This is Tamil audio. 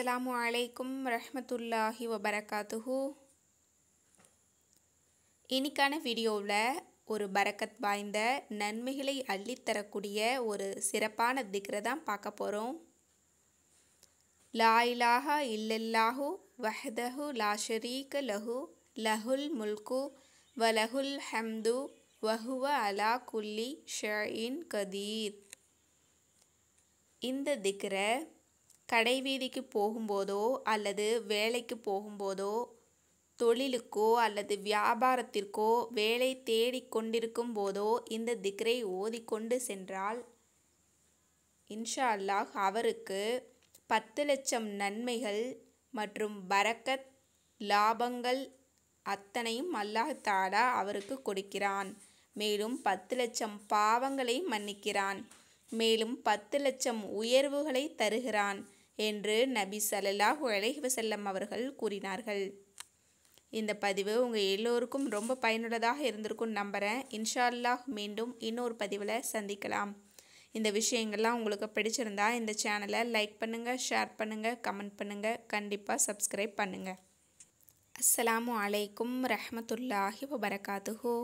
அஸ்ஸலாமு அலைக்கும் ரஹமத்துல்லாஹி வபரகாத்துஹு இன்றைக்கான வீடியோவில் ஒரு பரக்கத் வாய்ந்த நன்மைகளை அள்ளித்தரக்கூடிய ஒரு சிறப்பான திக்ரை தான் பார்க்க போகிறோம் லா இலாஹா இல்லல்லாஹு வஹதஹு லா ஷரீக லஹு லஹுல் முல்கு வ லஹுல் ஹம்து வஹுவ அலா குல்லி ஷஇன் கதீர் இந்த திக்ரை கடைவீதிக்கு போகும்போதோ அல்லது வேலைக்கு போகும்போதோ தொழிலுக்கோ அல்லது வியாபாரத்திற்கோ வேலை தேடிக்கொண்டிருக்கும் போதோ இந்த திக்ரை ஓதிக்கொண்டு சென்றால் இன்ஷா அல்லாஹ் அவருக்கு பத்து லட்சம் நன்மைகள் மற்றும் பரக்கத் லாபங்கள் அத்தனையும் அல்லாஹ் தாடா அவருக்கு கொடுக்கிறான் மேலும் பத்து லட்சம் பாவங்களை மன்னிக்கிறான் மேலும் பத்து லட்சம் உயர்வுகளை தருகிறான் என்று நபி சலல்லாஹு அலஹி வசல்லம் அவர்கள் கூறினார்கள் இந்த பதிவு உங்கள் எல்லோருக்கும் ரொம்ப பயனுள்ளதாக இருந்திருக்கும் நம்புகிறேன் இன்ஷா அல்லாஹ் மீண்டும் இன்னொரு பதிவில் சந்திக்கலாம் இந்த விஷயங்கள்லாம் உங்களுக்கு பிடிச்சிருந்தா இந்த சேனலை லைக் பண்ணுங்கள் ஷேர் பண்ணுங்கள் கமெண்ட் பண்ணுங்கள் கண்டிப்பாக சப்ஸ்கிரைப் பண்ணுங்கள் அஸ்லாம் அலைக்கும் ரஹமத்துல்லாஹி வபரகாத்துஹூ